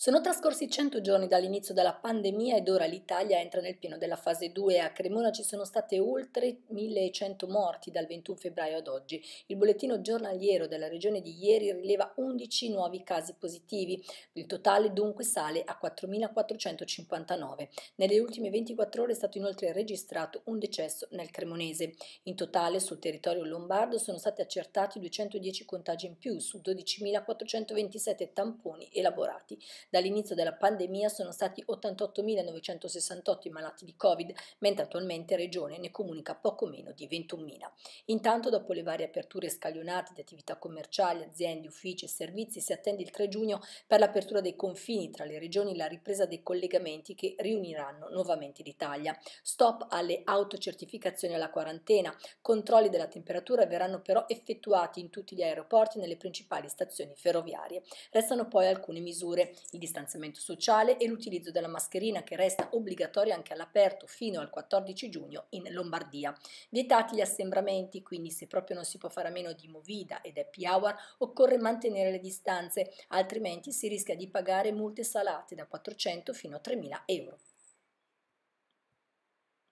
Sono trascorsi 100 giorni dall'inizio della pandemia ed ora l'Italia entra nel pieno della fase 2. A Cremona ci sono state oltre 1100 morti dal 21 febbraio ad oggi. Il bollettino giornaliero della regione di ieri rileva 11 nuovi casi positivi. Il totale dunque sale a 4.459. Nelle ultime 24 ore è stato inoltre registrato un decesso nel cremonese. In totale sul territorio lombardo sono stati accertati 210 contagi in più su 12.427 tamponi elaborati. Dall'inizio della pandemia sono stati 88.968 i malati di Covid, mentre attualmente la Regione ne comunica poco meno di 21.000. Intanto, dopo le varie aperture scaglionate di attività commerciali, aziende, uffici e servizi, si attende il 3 giugno per l'apertura dei confini tra le regioni e la ripresa dei collegamenti che riuniranno nuovamente l'Italia. Stop alle autocertificazioni alla quarantena. Controlli della temperatura verranno però effettuati in tutti gli aeroporti e nelle principali stazioni ferroviarie. Restano poi alcune misure il distanziamento sociale e l'utilizzo della mascherina che resta obbligatoria anche all'aperto fino al 14 giugno in Lombardia. Vietati gli assembramenti, quindi se proprio non si può fare a meno di movida ed happy hour, occorre mantenere le distanze, altrimenti si rischia di pagare multe salate da 400 fino a 3.000 euro.